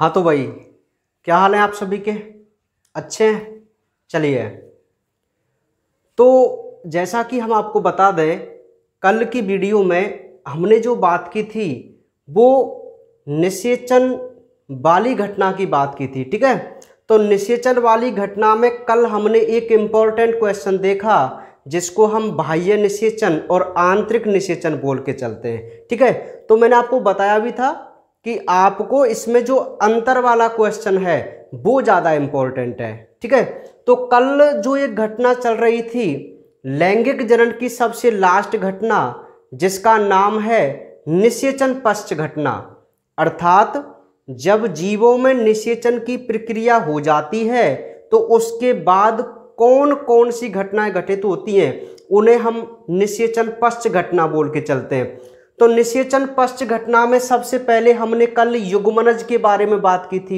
हाँ तो भाई क्या हाल है आप सभी के अच्छे हैं चलिए तो जैसा कि हम आपको बता दें कल की वीडियो में हमने जो बात की थी वो निषेचन वाली घटना की बात की थी ठीक है तो निषेचन वाली घटना में कल हमने एक इम्पॉर्टेंट क्वेश्चन देखा जिसको हम बाह्य निषेचन और आंतरिक निषेचन बोल के चलते हैं ठीक है तो मैंने आपको बताया भी था कि आपको इसमें जो अंतर वाला क्वेश्चन है वो ज़्यादा इम्पोर्टेंट है ठीक है तो कल जो एक घटना चल रही थी लैंगिक जनन की सबसे लास्ट घटना जिसका नाम है निषेचन पश्च घटना अर्थात जब जीवों में निषेचन की प्रक्रिया हो जाती है तो उसके बाद कौन कौन सी घटनाएं घटित होती हैं उन्हें हम निषेचन पश्च घटना बोल के चलते हैं तो निषेचन पश्च घटना में सबसे पहले हमने कल युगमनज के बारे में बात की थी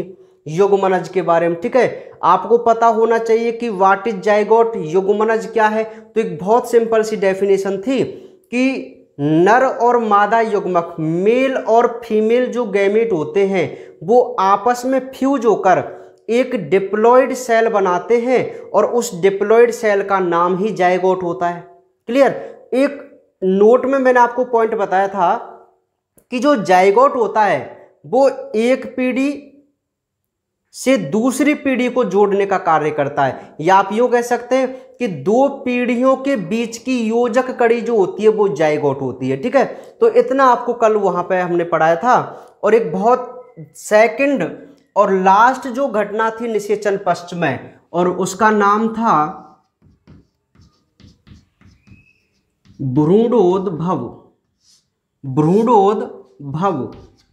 युगमनज के बारे में ठीक है आपको पता होना चाहिए कि वाट इज जाइगोट युगमनज क्या है तो एक बहुत सिंपल सी डेफिनेशन थी कि नर और मादा युग्मक मेल और फीमेल जो गैमेट होते हैं वो आपस में फ्यूज होकर एक डिप्लॉयड सेल बनाते हैं और उस डिप्लॉयड सेल का नाम ही जायगोट होता है क्लियर एक नोट में मैंने आपको पॉइंट बताया था कि जो जायगोट होता है वो एक पीढ़ी से दूसरी पीढ़ी को जोड़ने का कार्य करता है या आप यूँ कह सकते हैं कि दो पीढ़ियों के बीच की योजक कड़ी जो होती है वो जायगोट होती है ठीक है तो इतना आपको कल वहाँ पे हमने पढ़ाया था और एक बहुत सेकंड और लास्ट जो घटना थी निशेचन पश्चिम में और उसका नाम था भ्रूणोद्भव भ्रूणोद्भव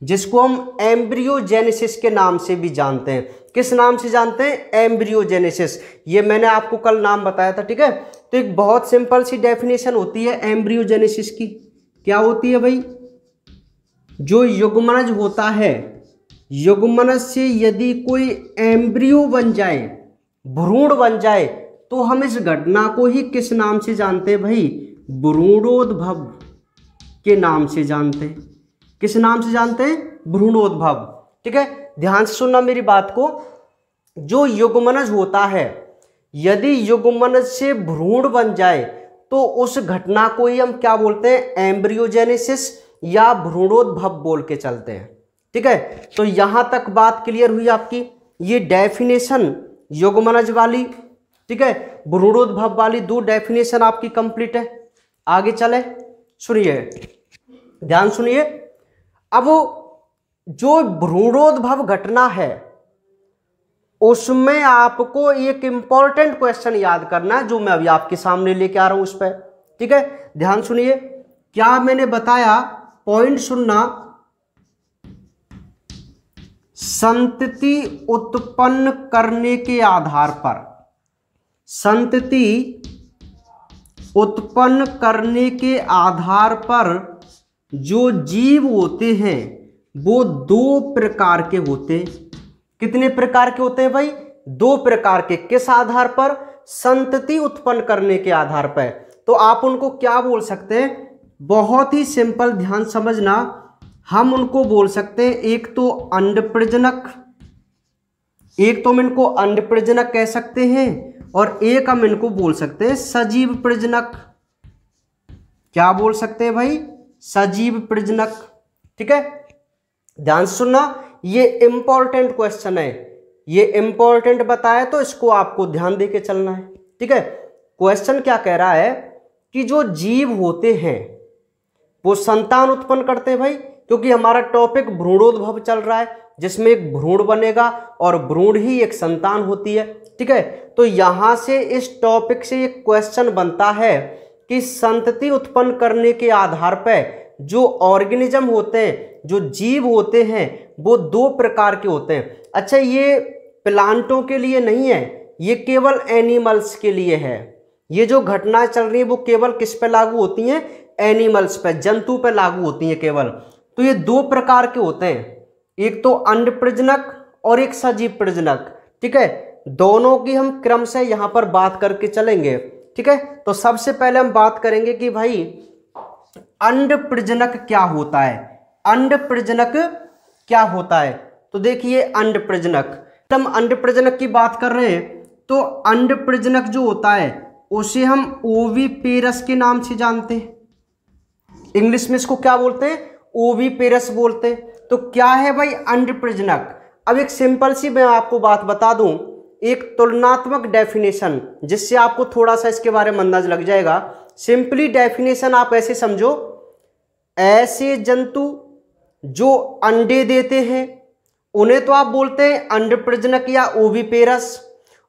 जिसको हम एम्ब्रियोजेनेसिस के नाम से भी जानते हैं किस नाम से जानते हैं एम्ब्रियोजेनेसिस ये मैंने आपको कल नाम बताया था ठीक है तो एक बहुत सिंपल सी डेफिनेशन होती है एम्ब्रियोजेनेसिस की क्या होती है भाई जो युग्मनज होता है युग्मनज से यदि कोई एम्ब्रियो बन जाए भ्रूण बन जाए तो हम इस घटना को ही किस नाम से जानते हैं भाई भ्रूणोद्भव के नाम से जानते हैं किस नाम से जानते हैं भ्रूणोद्भव ठीक है ध्यान से सुनना मेरी बात को जो युगमनज होता है यदि युगमनज से भ्रूण बन जाए तो उस घटना को ही हम क्या बोलते हैं एम्ब्रियोजेनेसिस या भ्रूणोद्भव बोल के चलते हैं ठीक है तो यहां तक बात क्लियर हुई आपकी ये डेफिनेशन युगमनज वाली ठीक है भ्रूणोद्भव वाली दो डेफिनेशन आपकी कंप्लीट है आगे चले सुनिए ध्यान सुनिए अब जो भ्रूणोद्भव घटना है उसमें आपको एक इंपॉर्टेंट क्वेश्चन याद करना है जो मैं अभी आपके सामने लेके आ रहा हूं उस पर ठीक है ध्यान सुनिए क्या मैंने बताया पॉइंट सुनना संतति उत्पन्न करने के आधार पर संतति उत्पन्न करने के आधार पर जो जीव होते हैं वो दो प्रकार के होते कितने प्रकार के होते हैं भाई दो प्रकार के किस आधार पर संतति उत्पन्न करने के आधार पर तो आप उनको क्या बोल सकते हैं बहुत ही सिंपल ध्यान समझना हम उनको बोल सकते हैं एक तो अंड प्रजनक एक तो हम इनको अंड प्रजनक कह सकते हैं और एक हम इनको बोल सकते हैं सजीव प्रजनक क्या बोल सकते हैं भाई सजीव प्रजनक ठीक है ध्यान सुनना ये इंपॉर्टेंट क्वेश्चन है ये इंपॉर्टेंट बताया तो इसको आपको ध्यान दे के चलना है ठीक है क्वेश्चन क्या कह रहा है कि जो जीव होते हैं वो संतान उत्पन्न करते हैं भाई क्योंकि हमारा टॉपिक भ्रूणोद्भव चल रहा है जिसमें एक भ्रूण बनेगा और भ्रूण ही एक संतान होती है ठीक है तो यहाँ से इस टॉपिक से ये क्वेश्चन बनता है कि संतति उत्पन्न करने के आधार पर जो ऑर्गेनिज्म होते हैं जो जीव होते हैं वो दो प्रकार के होते हैं अच्छा ये प्लांटों के लिए नहीं है ये केवल एनिमल्स के लिए है ये जो घटना चल रही है वो केवल किस पे लागू होती हैं एनिमल्स पे जंतु पे लागू होती हैं केवल तो ये दो प्रकार के होते हैं एक तो अंड प्रजनक और एक सजीव प्रजनक ठीक है दोनों की हम क्रम से यहां पर बात करके चलेंगे ठीक है तो सबसे पहले हम बात करेंगे कि भाई अंड प्रजनक क्या होता है अंड प्रजनक क्या होता है तो देखिए अंड प्रजनक हम अंड प्रजनक की बात कर रहे हैं तो अंड प्रजनक जो होता है उसे हम ओवी पेरस के नाम से जानते हैं इंग्लिश में इसको क्या बोलते हैं ओवी पेरस बोलते हैं तो क्या है भाई अंड प्रजनक अब एक सिंपल सी मैं आपको बात बता दूं एक तुलनात्मक डेफिनेशन जिससे आपको थोड़ा सा इसके बारे में अंदाज लग जाएगा सिंपली डेफिनेशन आप ऐसे समझो ऐसे जंतु जो अंडे देते हैं उन्हें तो आप बोलते हैं अंड प्रजनक या ओविपेरस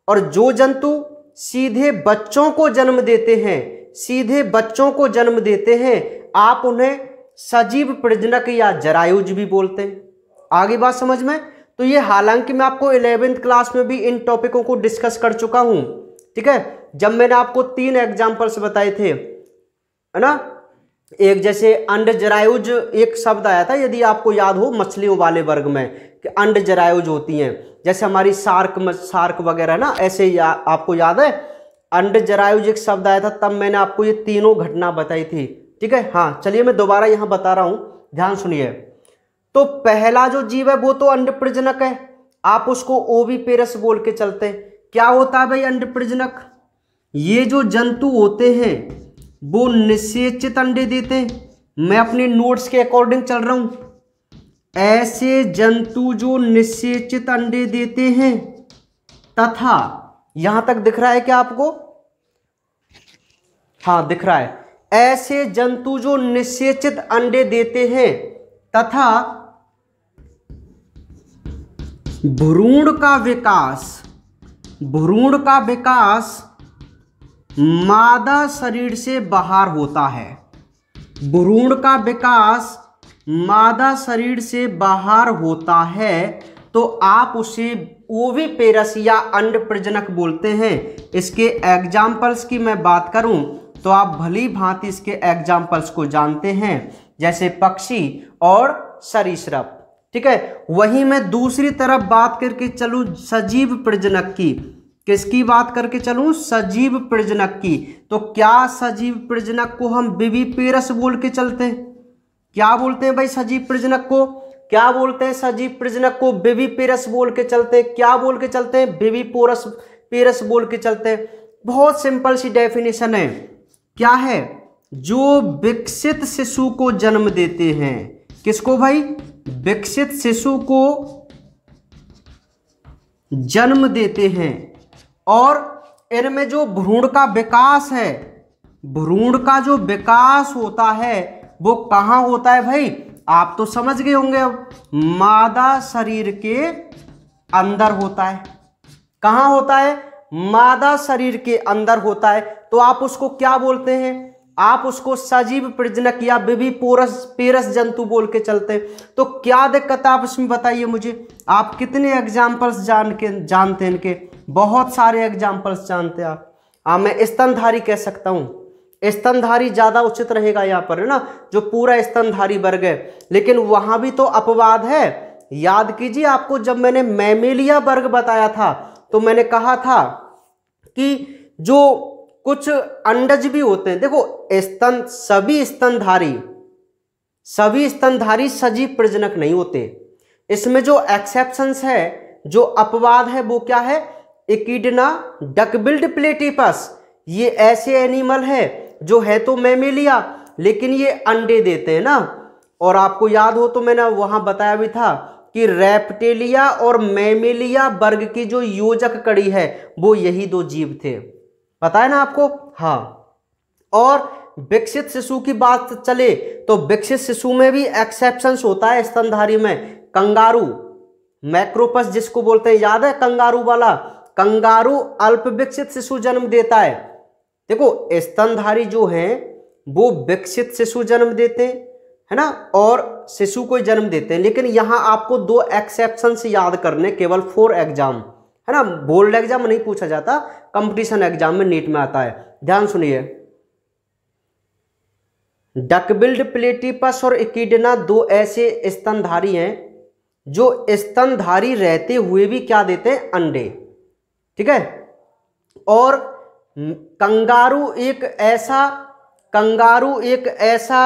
और जो जंतु सीधे बच्चों को जन्म देते हैं सीधे बच्चों को जन्म देते हैं आप उन्हें सजीव प्रजनक या जरायुज भी बोलते हैं आगे बात समझ में तो ये हालांकि मैं आपको इलेवेंथ क्लास में भी इन टॉपिकों को डिस्कस कर चुका हूँ ठीक है जब मैंने आपको तीन एग्जाम्पल्स बताए थे है ना एक जैसे अंड जरायुज एक शब्द आया था यदि आपको याद हो मछलियों वाले वर्ग में कि अंड जरायुज होती हैं जैसे हमारी सार्क सार्क वगैरह ना ऐसे या, आपको याद है अंड जरायुज एक शब्द आया था तब मैंने आपको ये तीनों घटना बताई थी ठीक है हाँ चलिए मैं दोबारा यहाँ बता रहा हूँ ध्यान सुनिए तो पहला जो जीव है वो तो अंड प्रजनक है आप उसको ओवी पेरस बोल के चलते क्या होता है भाई अंड प्रजनक ये जो जंतु होते हैं वो निषेचित अंडे देते हैं मैं अपने नोट्स के अकॉर्डिंग चल रहा हूं ऐसे जंतु जो निषेचित अंडे देते हैं तथा यहां तक दिख रहा है क्या आपको हाँ दिख रहा है ऐसे जंतु जो निषेचित अंडे देते हैं तथा भ्रूण का विकास भ्रूण का विकास मादा शरीर से बाहर होता है भ्रूण का विकास मादा शरीर से बाहर होता है तो आप उसे ओविपेरस या अंड प्रजनक बोलते हैं इसके एग्जाम्पल्स की मैं बात करूं तो आप भली भांति इसके एग्जाम्पल्स को जानते हैं जैसे पक्षी और सरीसृप ठीक है वहीं मैं दूसरी तरफ बात करके चलूँ सजीव प्रजनक की किसकी बात करके चलूँ सजीव प्रजनक की तो क्या सजीव प्रजनक को हम बीवी पेरस बोल के चलते हैं क्या बोलते हैं भाई सजीव प्रजनक को क्या बोलते हैं सजीव प्रजनक को बेबी पेरस बोल के चलते हैं क्या बोल के चलते हैं बेबी पोरस पेरस बोल के चलते हैं बहुत सिंपल सी डेफिनेशन है क्या है जो विकसित शिशु को जन्म देते हैं किसको भाई विकसित शिशु को जन्म देते हैं और इनमें जो भ्रूण का विकास है भ्रूण का जो विकास होता है वो कहाँ होता है भाई आप तो समझ गए होंगे अब मादा शरीर के अंदर होता है कहाँ होता है मादा शरीर के अंदर होता है तो आप उसको क्या बोलते हैं आप उसको सजीव प्रजनक या बेबी पोरस पेरस जंतु बोल के चलते तो क्या दिक्कत आप इसमें बताइए मुझे आप कितने एग्जाम्पल्स जान के जानते हैं इनके बहुत सारे एग्जाम्पल्स जानते हैं आप हाँ, मैं स्तनधारी कह सकता हूँ स्तनधारी ज़्यादा उचित रहेगा यहाँ पर है ना जो पूरा स्तनधारी वर्ग है लेकिन वहाँ भी तो अपवाद है याद कीजिए आपको जब मैंने मैमेलिया वर्ग बताया था तो मैंने कहा था कि जो कुछ अंडज भी होते हैं देखो स्तन सभी स्तनधारी सभी स्तनधारी सजीव प्रजनक नहीं होते इसमें जो एक्सेप्शंस है जो अपवाद है वो क्या है इकिडना डकबिल्ड प्लेटिपस ये ऐसे एनिमल है जो है तो मैमेलिया लेकिन ये अंडे देते हैं ना और आपको याद हो तो मैंने वहां बताया भी था कि रेप्टेलिया और मैमिलिया वर्ग की जो योजक कड़ी है वो यही दो जीव थे पता है ना आपको हाँ और विकसित शिशु की बात चले तो विकसित शिशु में भी एक्सेप्शन होता है स्तनधारी में कंगारू मैक्रोपस जिसको बोलते हैं याद है कंगारू वाला कंगारू अल्प विकसित शिशु जन्म देता है देखो स्तनधारी जो है वो विकसित शिशु जन्म देते हैं है ना और शिशु को जन्म देते हैं लेकिन यहाँ आपको दो एक्सेप्शन याद करने केवल फोर एग्जाम है ना बोर्ड एग्जाम में नहीं पूछा जाता कंपटीशन एग्जाम में नीट में आता है ध्यान सुनिए डकबिल्ड प्लेटिपस और इकिडना दो ऐसे स्तनधारी हैं जो स्तनधारी रहते हुए भी क्या देते हैं अंडे ठीक है और कंगारू एक ऐसा कंगारू एक ऐसा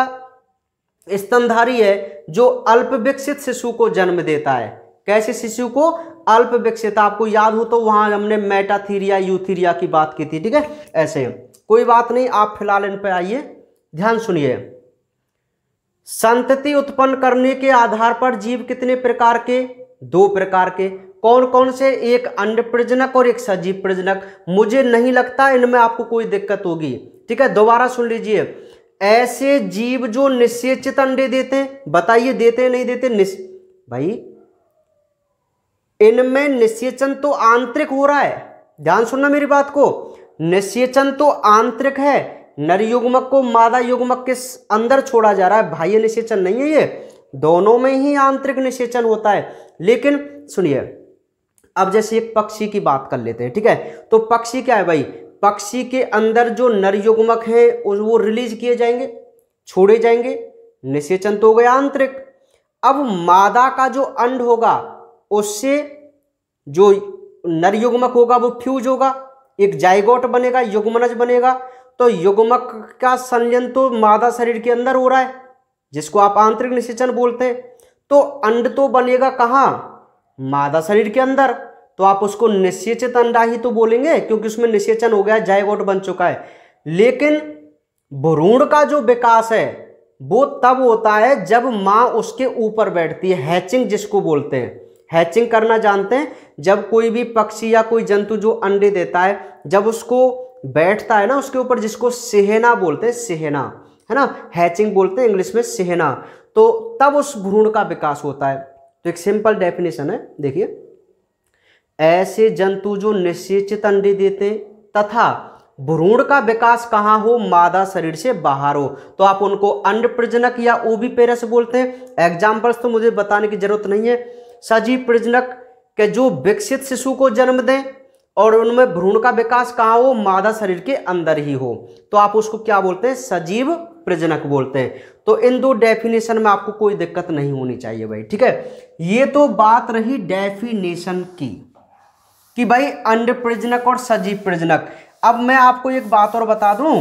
स्तनधारी है जो अल्प विकसित शिशु को जन्म देता है कैसे शिशु को अल्पवृक्षता आपको याद हो तो वहां हमने मेटाथीरिया यूथीरिया की बात की थी ठीक है ऐसे कोई बात नहीं आप फिलहाल इन पर आइए ध्यान सुनिए संतति उत्पन्न करने के आधार पर जीव कितने प्रकार के दो प्रकार के कौन कौन से एक अंड प्रजनक और एक सजीव प्रजनक मुझे नहीं लगता इनमें आपको कोई दिक्कत होगी ठीक है दोबारा सुन लीजिए ऐसे जीव जो निश्चित अंडे देते हैं बताइए देते नहीं देते निस... भाई इनमें निषेचन तो आंतरिक हो रहा है ध्यान सुनना मेरी बात को निषेचन तो आंतरिक है नर युग्मक को मादा युग्मक के अंदर छोड़ा जा रहा है भाई निषेचन नहीं है ये दोनों में ही आंतरिक निषेचन होता है लेकिन सुनिए अब जैसे एक पक्षी की बात कर लेते हैं ठीक है तो पक्षी क्या है भाई पक्षी के अंदर जो नर युग्मक हैं वो रिलीज किए जाएंगे छोड़े जाएंगे निषेचन तो हो गया आंतरिक अब मादा का जो अंड होगा उससे जो नर युग्मक होगा वो फ्यूज होगा एक जायगोट बनेगा युग्मनज बनेगा तो युग्मक का संलयन तो मादा शरीर के अंदर हो रहा है जिसको आप आंतरिक निषेचन बोलते हैं तो अंड तो बनेगा कहाँ मादा शरीर के अंदर तो आप उसको निषेचित अंडा ही तो बोलेंगे क्योंकि उसमें निषेचन हो गया है जायगोट बन चुका है लेकिन भ्रूण का जो विकास है वो तब होता है जब माँ उसके ऊपर बैठती है हैचिंग जिसको बोलते हैं हैचिंग करना जानते हैं जब कोई भी पक्षी या कोई जंतु जो अंडे देता है जब उसको बैठता है ना उसके ऊपर जिसको सेहना बोलते हैं सेहना है ना हैचिंग बोलते हैं इंग्लिश में सेहना तो तब उस भ्रूण का विकास होता है तो एक सिंपल डेफिनेशन है देखिए ऐसे जंतु जो निश्चित अंडे देते हैं तथा भ्रूण का विकास कहाँ हो मादा शरीर से बाहर हो तो आप उनको अंड प्रजनक या ओबी पेरस बोलते हैं एग्जाम्पल्स तो मुझे बताने की जरूरत नहीं है सजीव प्रजनक के जो विकसित शिशु को जन्म दें और उनमें भ्रूण का विकास कहाँ हो मादा शरीर के अंदर ही हो तो आप उसको क्या बोलते हैं सजीव प्रजनक बोलते हैं तो इन दो डेफिनेशन में आपको कोई दिक्कत नहीं होनी चाहिए भाई ठीक है ये तो बात रही डेफिनेशन की कि भाई अंड प्रजनक और सजीव प्रजनक अब मैं आपको एक बात और बता दूं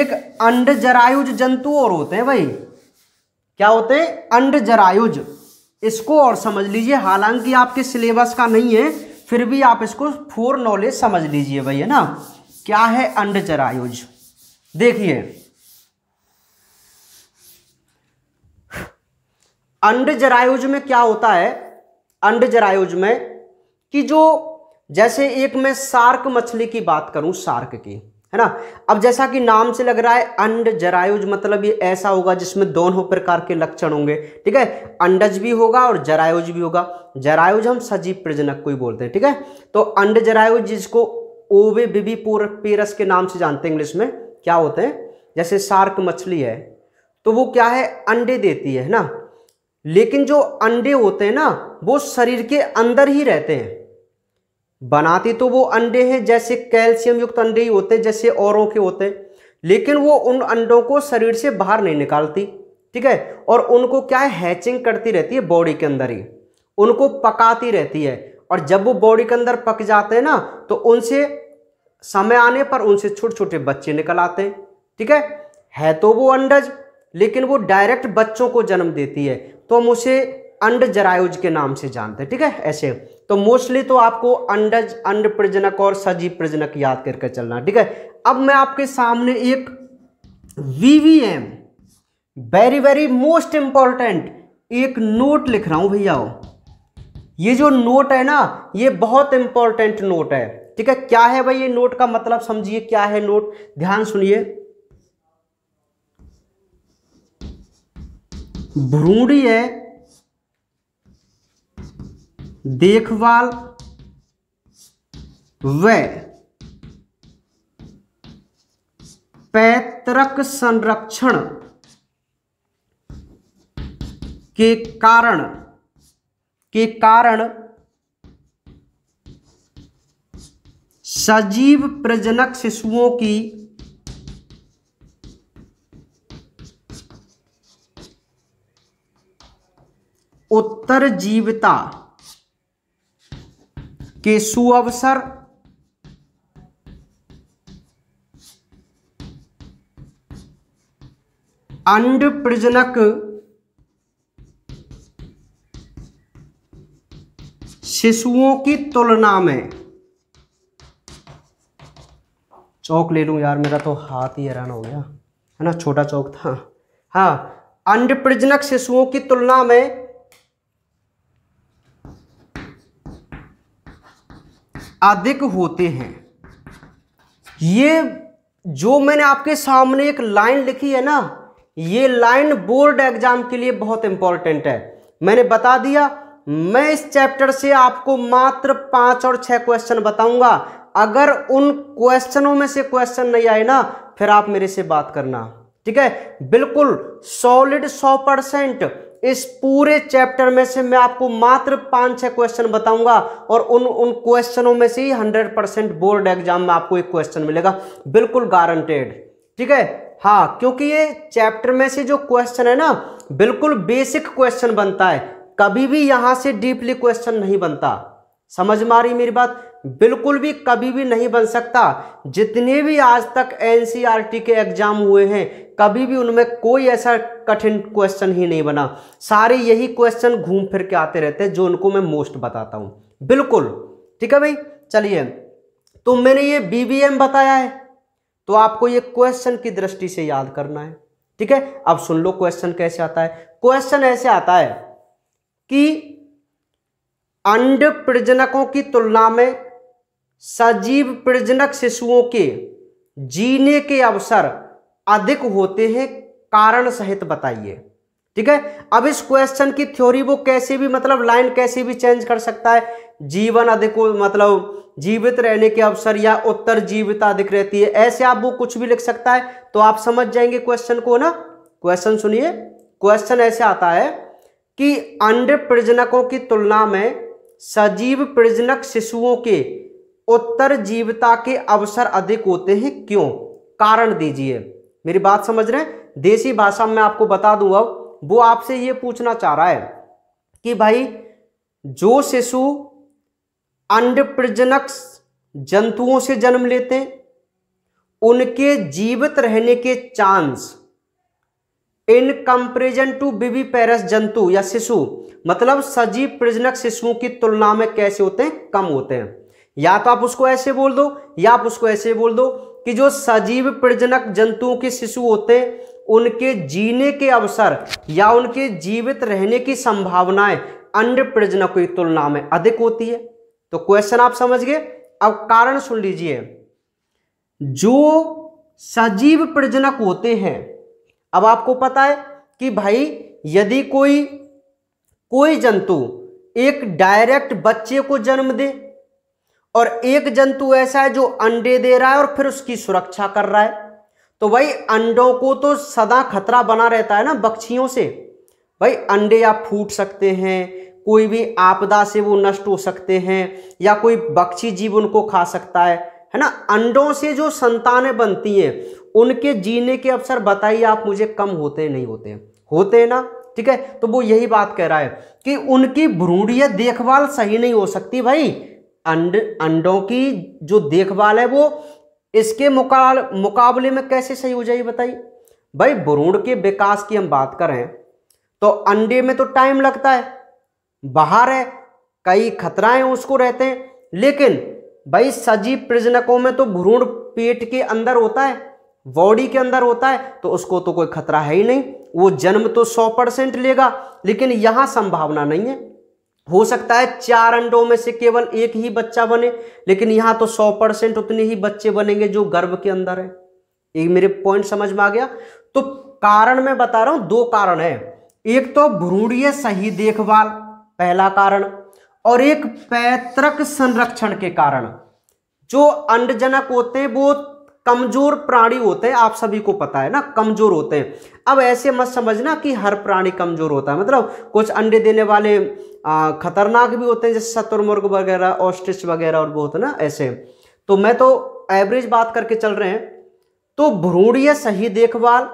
एक अंड जरायुज जंतु और होते हैं भाई क्या होते हैं अंड जरायुज इसको और समझ लीजिए हालांकि आपके सिलेबस का नहीं है फिर भी आप इसको फोर नॉलेज समझ लीजिए भाई है ना क्या है अंड चरायुज देखिए अंड जरायुज में क्या होता है अंड जरायुज में कि जो जैसे एक मैं सार्क मछली की बात करूं सार्क की है ना अब जैसा कि नाम से लग रहा है अंड जरायुज मतलब ये ऐसा होगा जिसमें दोनों प्रकार के लक्षण होंगे ठीक है अंडज भी होगा और जरायुज भी होगा जरायुज हम सजीव प्रजनक को ही बोलते हैं ठीक है तो अंड जरायुज जिसको ओवे बिबी पेरस के नाम से जानते हैं इंग्लिश में क्या होते हैं जैसे सार्क मछली है तो वो क्या है अंडे देती है ना लेकिन जो अंडे होते हैं ना वो शरीर के अंदर ही रहते हैं बनाती तो वो अंडे हैं जैसे कैल्शियम युक्त अंडे ही होते जैसे औरों के होते लेकिन वो उन अंडों को शरीर से बाहर नहीं निकालती ठीक है और उनको क्या है हैचिंग करती रहती है बॉडी के अंदर ही उनको पकाती रहती है और जब वो बॉडी के अंदर पक जाते हैं ना तो उनसे समय आने पर उनसे छोटे छोटे बच्चे निकल आते हैं ठीक है है तो वो अंडज लेकिन वो डायरेक्ट बच्चों को जन्म देती है तो हम उसे अंड जरायुज के नाम से जानते हैं ठीक है ऐसे तो मोस्टली तो आपको अंडज अंड प्रजनक और सजीव प्रजनक याद करके चलना ठीक है अब मैं आपके सामने एक VVM very very most important एक नोट लिख रहा हूं भैया ये जो नोट है ना ये बहुत इंपॉर्टेंट नोट है ठीक है क्या है भाई ये नोट का मतलब समझिए क्या है नोट ध्यान सुनिए भ्रूणी है देखभाल व पैतृक संरक्षण के कारण के कारण सजीव प्रजनक शिशुओं की उत्तर जीवता के सुअवसर अंड प्रजनक शिशुओं की तुलना में चौक ले लू यार मेरा तो हाथ ही हैरान हो गया है ना छोटा चौक था हाँ अंड प्रजनक शिशुओं की तुलना में अधिक होते हैं ये जो मैंने आपके सामने एक लाइन लिखी है ना ये लाइन बोर्ड एग्जाम के लिए बहुत इंपॉर्टेंट है मैंने बता दिया मैं इस चैप्टर से आपको मात्र पांच और छह क्वेश्चन बताऊंगा अगर उन क्वेश्चनों में से क्वेश्चन नहीं आए ना फिर आप मेरे से बात करना ठीक है बिल्कुल सॉलिड सौ परसेंट इस पूरे चैप्टर में से मैं आपको मात्र पांच छह क्वेश्चन बताऊंगा और उन उन क्वेश्चनों में से ही हंड्रेड परसेंट बोर्ड एग्जाम में आपको एक क्वेश्चन मिलेगा बिल्कुल गारंटेड ठीक है हाँ क्योंकि ये चैप्टर में से जो क्वेश्चन है ना बिल्कुल बेसिक क्वेश्चन बनता है कभी भी यहां से डीपली क्वेश्चन नहीं बनता समझ में आ रही मेरी बात बिल्कुल भी कभी भी नहीं बन सकता जितने भी आज तक एन e के एग्जाम हुए हैं कभी भी उनमें कोई ऐसा कठिन क्वेश्चन ही नहीं बना सारे यही क्वेश्चन घूम फिर के आते रहते हैं जो उनको मैं मोस्ट बताता हूँ बिल्कुल ठीक है भाई चलिए तो मैंने ये बीबीएम बताया है तो आपको ये क्वेश्चन की दृष्टि से याद करना है ठीक है अब सुन लो क्वेश्चन कैसे आता है क्वेश्चन ऐसे आता है कि अंड प्रजनकों की तुलना में सजीव प्रजनक शिशुओं के जीने के अवसर अधिक होते हैं कारण सहित बताइए ठीक है अब इस क्वेश्चन की थ्योरी वो कैसे भी मतलब लाइन कैसे भी चेंज कर सकता है जीवन अधिक मतलब जीवित रहने के अवसर या उत्तर जीविता अधिक रहती है ऐसे आप वो कुछ भी लिख सकता है तो आप समझ जाएंगे क्वेश्चन को ना क्वेश्चन सुनिए क्वेश्चन ऐसे आता है कि अंड प्रजनकों की तुलना में सजीव प्रजनक शिशुओं के उत्तर जीवता के अवसर अधिक होते हैं क्यों कारण दीजिए मेरी बात समझ रहे हैं देसी भाषा में आपको बता दूं अब वो आपसे ये पूछना चाह रहा है कि भाई जो शिशु अंड प्रजनक जंतुओं से जन्म लेते हैं उनके जीवित रहने के chance in comparison to viviparous जंतु या शिशु मतलब सजीव प्रजनक शिशुओं की तुलना में कैसे होते हैं कम होते हैं या तो आप उसको ऐसे बोल दो या आप उसको ऐसे बोल दो कि जो सजीव प्रजनक जंतुओं के शिशु होते हैं उनके जीने के अवसर या उनके जीवित रहने की संभावनाएं अन्य प्रजनकों की तुलना में अधिक होती है तो क्वेश्चन आप समझ गए अब कारण सुन लीजिए जो सजीव प्रजनक होते हैं अब आपको पता है कि भाई यदि कोई कोई जंतु एक डायरेक्ट बच्चे को जन्म दे और एक जंतु ऐसा है जो अंडे दे रहा है और फिर उसकी सुरक्षा कर रहा है तो भाई अंडों को तो सदा खतरा बना रहता है ना बक्षियों से भाई अंडे या फूट सकते हैं कोई भी आपदा से वो नष्ट हो सकते हैं या कोई बक्षी जीव उनको खा सकता है है ना अंडों से जो संतानें बनती हैं उनके जीने के अवसर बताइए आप मुझे कम होते नहीं होते हैं होते हैं ना ठीक है तो वो यही बात कह रहा है कि उनकी भ्रूणीय देखभाल सही नहीं हो सकती भाई अंड अंडों की जो देखभाल है वो इसके मुकाबले में कैसे सही हो जाएगी बताइए भाई भ्रूण के विकास की हम बात करें तो अंडे में तो टाइम लगता है बाहर है कई खतराएं उसको रहते हैं लेकिन भाई सजीव प्रजनकों में तो भ्रूण पेट के अंदर होता है बॉडी के अंदर होता है तो उसको तो कोई खतरा है ही नहीं वो जन्म तो सौ परसेंट लेगा लेकिन यहाँ संभावना नहीं है हो सकता है चार अंडों में से केवल एक ही बच्चा बने लेकिन यहाँ तो सौ परसेंट उतने ही बच्चे बनेंगे जो गर्भ के अंदर है ये मेरे पॉइंट समझ में आ गया तो कारण मैं बता रहा हूं दो कारण है एक तो भ्रूणीय सही देखभाल पहला कारण और एक पैतृक संरक्षण के कारण जो अंडजनक होते हैं वो कमजोर प्राणी होते हैं आप सभी को पता है ना कमजोर होते हैं अब ऐसे मत समझना कि हर प्राणी कमजोर होता है मतलब कुछ अंडे देने वाले खतरनाक भी होते हैं जैसे शतुर्मुर्ग वगैरह ऑस्ट्रिच वगैरह और वो होते ना ऐसे तो मैं तो एवरेज बात करके चल रहे हैं तो भ्रूणीय सही देखभाल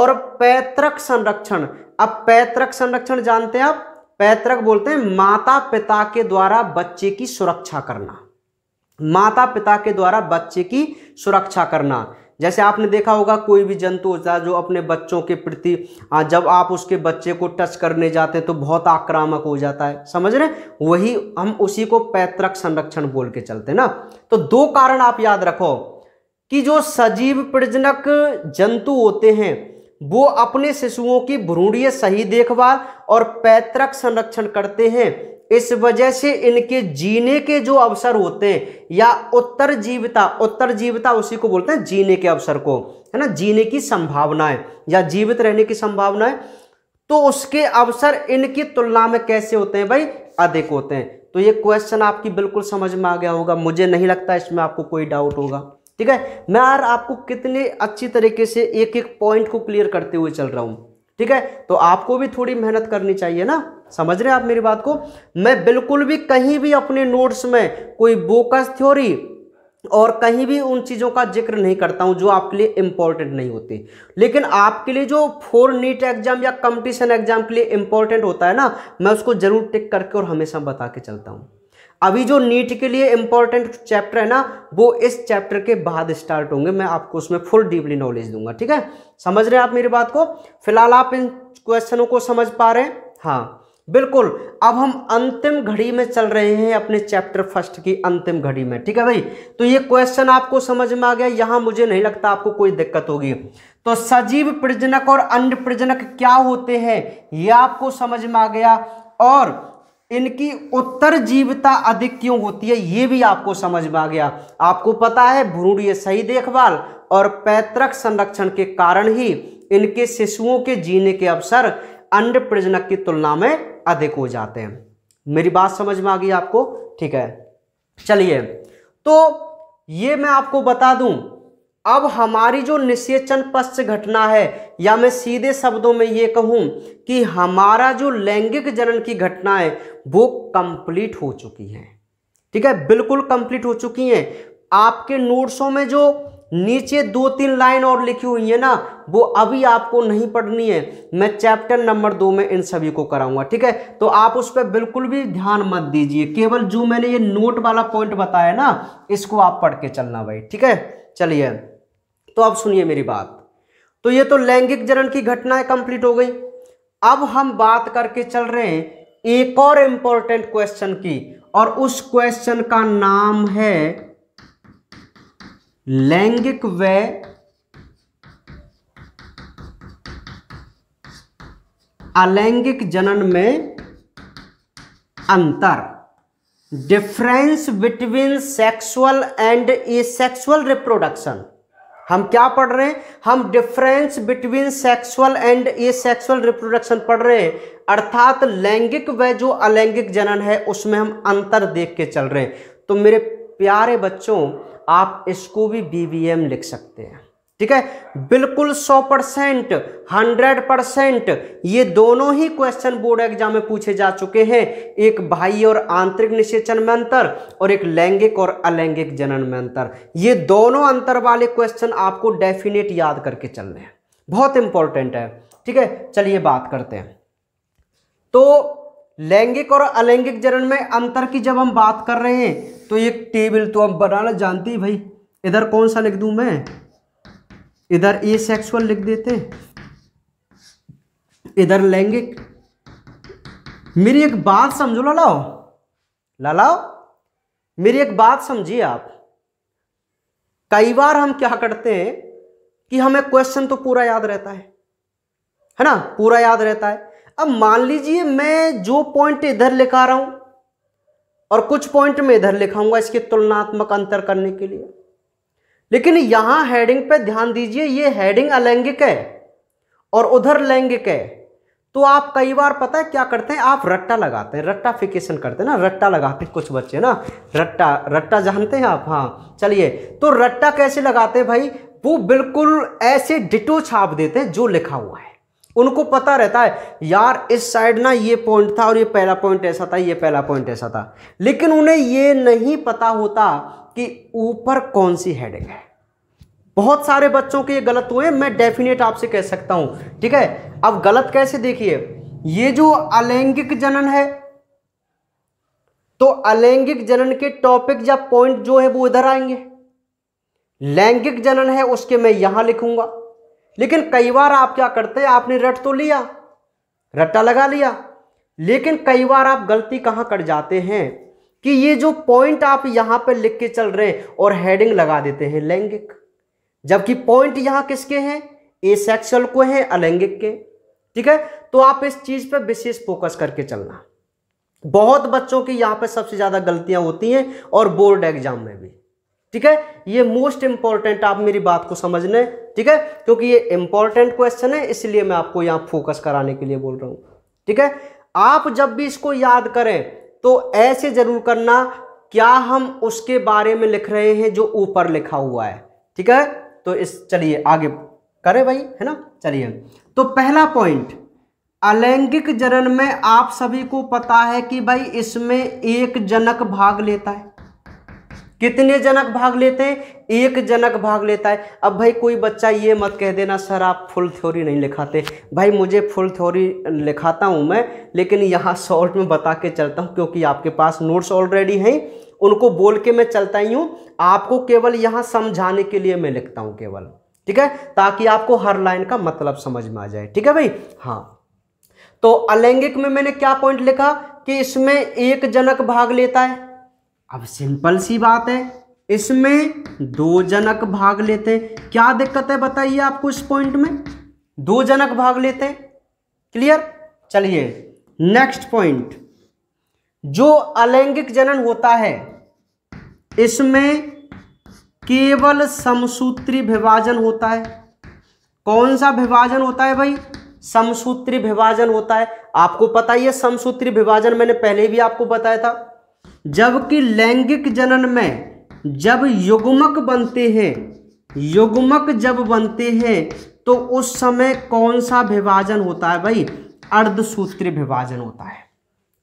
और पैतृक संरक्षण अब पैतृक संरक्षण जानते हैं आप पैतृक बोलते हैं माता पिता के द्वारा बच्चे की सुरक्षा करना माता पिता के द्वारा बच्चे की सुरक्षा करना जैसे आपने देखा होगा कोई भी जंतु होता है जो अपने बच्चों के प्रति जब आप उसके बच्चे को टच करने जाते हैं तो बहुत आक्रामक हो जाता है समझ रहे वही हम उसी को पैतृक संरक्षण बोल के चलते ना तो दो कारण आप याद रखो कि जो सजीव प्रजनक जंतु होते हैं वो अपने शिशुओं की भ्रूणीय सही देखभाल और पैतृक संरक्षण करते हैं इस वजह से इनके जीने के जो अवसर होते हैं या उत्तर जीविता उत्तर जीविता उसी को बोलते हैं जीने के अवसर को है ना जीने की संभावनाएं या जीवित रहने की संभावनाएं तो उसके अवसर इनकी तुलना में कैसे होते हैं भाई अधिक होते हैं तो ये क्वेश्चन आपकी बिल्कुल समझ में आ गया होगा मुझे नहीं लगता इसमें आपको कोई डाउट होगा ठीक है मैं यार आपको कितने अच्छी तरीके से एक एक पॉइंट को क्लियर करते हुए चल रहा हूँ ठीक है तो आपको भी थोड़ी मेहनत करनी चाहिए ना समझ रहे हैं आप मेरी बात को मैं बिल्कुल भी कहीं भी अपने नोट्स में कोई बोकस थ्योरी और कहीं भी उन चीज़ों का जिक्र नहीं करता हूं जो आपके लिए इम्पॉर्टेंट नहीं होती लेकिन आपके लिए जो फोर नीट एग्जाम या कंपटीशन एग्जाम के लिए इम्पॉर्टेंट होता है ना मैं उसको जरूर टिक करके और हमेशा बता के चलता हूं अभी जो नीट के लिए इंपॉर्टेंट चैप्टर है ना वो इस चैप्टर के बाद स्टार्ट होंगे मैं आपको उसमें फुल डीपली नॉलेज दूंगा ठीक है समझ रहे हैं आप मेरी बात को फिलहाल आप इन क्वेश्चनों को समझ पा रहे हैं हाँ बिल्कुल अब हम अंतिम घड़ी में चल रहे हैं अपने चैप्टर फर्स्ट की अंतिम घड़ी में ठीक है भाई तो ये क्वेश्चन आपको समझ में आ गया यहां मुझे नहीं लगता आपको कोई दिक्कत होगी तो सजीव प्रजनक और अन्य प्रजनक क्या होते हैं ये आपको समझ में आ गया और इनकी उत्तर जीवता अधिक क्यों होती है ये भी आपको समझ में आ गया आपको पता है भ्रूण ये सही देखभाल और पैतृक संरक्षण के कारण ही इनके शिशुओं के जीने के अवसर अंड प्रजनक की तुलना में अधिक हो जाते हैं मेरी बात समझ में आ गई आपको ठीक है चलिए तो ये मैं आपको बता दूं अब हमारी जो निषेचन पश्च घटना है या मैं सीधे शब्दों में ये कहूँ कि हमारा जो लैंगिक जनन की घटना है वो कंप्लीट हो चुकी है ठीक है बिल्कुल कंप्लीट हो चुकी हैं आपके नोट्सों में जो नीचे दो तीन लाइन और लिखी हुई है ना वो अभी आपको नहीं पढ़नी है मैं चैप्टर नंबर दो में इन सभी को कराऊंगा ठीक है तो आप उस पर बिल्कुल भी ध्यान मत दीजिए केवल जो मैंने ये नोट वाला पॉइंट बताया ना इसको आप पढ़ के चलना भाई ठीक है चलिए तो अब सुनिए मेरी बात तो ये तो लैंगिक जनन की घटनाएं कंप्लीट हो गई अब हम बात करके चल रहे हैं एक और इंपॉर्टेंट क्वेश्चन की और उस क्वेश्चन का नाम है लैंगिक व अलैंगिक जनन में अंतर difference between sexual and asexual reproduction हम क्या पढ़ रहे हैं हम difference between sexual and asexual reproduction पढ़ रहे हैं अर्थात लैंगिक व जो अलैंगिक जनन है उसमें हम अंतर देख के चल रहे हैं तो मेरे प्यारे बच्चों आप इसको भी बीबीएम लिख सकते हैं ठीक है बिल्कुल 100 परसेंट हंड्रेड परसेंट ये दोनों ही क्वेश्चन बोर्ड एग्जाम में पूछे जा चुके हैं एक भाई और आंतरिक निषेचन में अंतर और एक लैंगिक और अलैंगिक जनन में अंतर ये दोनों अंतर वाले क्वेश्चन आपको डेफिनेट याद करके चलने हैं बहुत इंपॉर्टेंट है ठीक है चलिए बात करते हैं तो लैंगिक और अलैंगिक जनन में अंतर की जब हम बात कर रहे हैं तो एक टेबल तो हम बनाना जानती भाई इधर कौन सा लिख दूं मैं इधर ए सेक्सुअल लिख देते इधर लैंगिक मेरी एक बात समझो लालाओ लालाओ मेरी एक बात समझिए आप कई बार हम क्या करते हैं कि हमें क्वेश्चन तो पूरा याद रहता है है ना पूरा याद रहता है अब मान लीजिए मैं जो पॉइंट इधर लिखा रहा हूं और कुछ पॉइंट में इधर लिखाऊंगा इसके तुलनात्मक अंतर करने के लिए लेकिन यहां हेडिंग पे ध्यान दीजिए ये हेडिंग अलैंगिक है और उधर लैंगिक है तो आप कई बार पता है क्या करते हैं आप रट्टा लगाते हैं रट्टा फिकेशन करते हैं ना रट्टा लगाते हैं कुछ बच्चे ना रट्टा रट्टा जानते हैं आप हाँ चलिए तो रट्टा कैसे लगाते हैं भाई वो बिल्कुल ऐसे डिटो छाप देते हैं जो लिखा हुआ है उनको पता रहता है यार इस साइड ना ये पॉइंट था और ये पहला पॉइंट ऐसा था ये पहला पॉइंट ऐसा था लेकिन उन्हें ये नहीं पता होता कि ऊपर कौन सी हेडिंग है बहुत सारे बच्चों के ये गलत हुए मैं डेफिनेट आपसे कह सकता हूं ठीक है अब गलत कैसे देखिए ये जो अलैंगिक जनन है तो अलैंगिक जनन के टॉपिक या पॉइंट जो है वो इधर आएंगे लैंगिक जनन है उसके मैं यहां लिखूंगा लेकिन कई बार आप क्या करते हैं आपने रट तो लिया रट्टा लगा लिया लेकिन कई बार आप गलती कहां कर जाते हैं कि ये जो पॉइंट आप यहां पर लिख के चल रहे हैं और हेडिंग लगा देते हैं लैंगिक जबकि पॉइंट यहां किसके हैं ए सेक्सुअल को हैं अलैंगिक के ठीक है तो आप इस चीज पर विशेष फोकस करके चलना बहुत बच्चों की यहां पर सबसे ज्यादा गलतियां होती हैं और बोर्ड एग्जाम में भी ठीक है ये मोस्ट इंपॉर्टेंट आप मेरी बात को समझ लें ठीक है क्योंकि ये इंपॉर्टेंट क्वेश्चन है इसलिए मैं आपको यहां फोकस कराने के लिए बोल रहा हूं ठीक है आप जब भी इसको याद करें तो ऐसे जरूर करना क्या हम उसके बारे में लिख रहे हैं जो ऊपर लिखा हुआ है ठीक है तो इस चलिए आगे करें भाई है ना चलिए तो पहला पॉइंट अलैंगिक जनन में आप सभी को पता है कि भाई इसमें एक जनक भाग लेता है कितने जनक भाग लेते हैं एक जनक भाग लेता है अब भाई कोई बच्चा ये मत कह देना सर आप फुल थ्योरी नहीं लिखाते भाई मुझे फुल थ्योरी लिखाता हूँ मैं लेकिन यहाँ शॉर्ट में बता के चलता हूँ क्योंकि आपके पास नोट्स ऑलरेडी हैं उनको बोल के मैं चलता ही हूँ आपको केवल यहाँ समझाने के लिए मैं लिखता हूँ केवल ठीक है ताकि आपको हर लाइन का मतलब समझ में आ जाए ठीक है भाई हाँ तो अलैंगिक में मैंने क्या पॉइंट लिखा कि इसमें एक जनक भाग लेता है अब सिंपल सी बात है इसमें दो जनक भाग लेते हैं क्या दिक्कत है बताइए आपको इस पॉइंट में दो जनक भाग लेते हैं क्लियर चलिए नेक्स्ट पॉइंट जो अलैंगिक जनन होता है इसमें केवल समसूत्री विभाजन होता है कौन सा विभाजन होता है भाई समसूत्री विभाजन होता है आपको पता ही है समसूत्री विभाजन मैंने पहले भी आपको बताया था जबकि लैंगिक जनन में जब युग्मक बनते हैं युग्मक जब बनते हैं तो उस समय कौन सा विभाजन होता है भाई अर्धसूत्री विभाजन होता है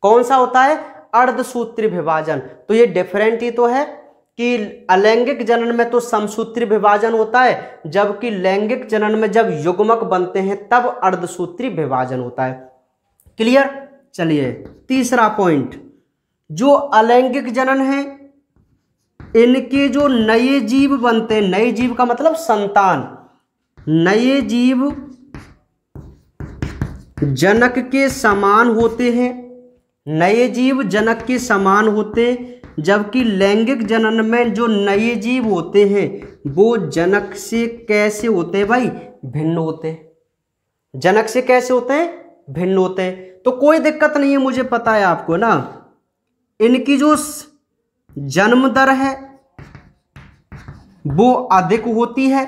कौन सा होता है अर्धसूत्री विभाजन तो ये डिफरेंट ही तो है कि अलैंगिक जनन में तो समसूत्री विभाजन होता है जबकि लैंगिक जनन में जब युग्मक बनते हैं तब अर्धसूत्री विभाजन होता है क्लियर चलिए तीसरा पॉइंट जो अलैंगिक जनन है इनके जो नए जीव बनते हैं नए जीव का मतलब संतान नए जीव जनक के समान होते हैं नए जीव जनक के समान होते जबकि लैंगिक जनन में जो नए जीव होते हैं वो जनक से कैसे होते हैं भाई भिन्न होते हैं जनक से कैसे होते हैं भिन्न होते हैं तो कोई दिक्कत नहीं है मुझे पता है आपको ना इनकी जो जन्म दर है वो अधिक होती है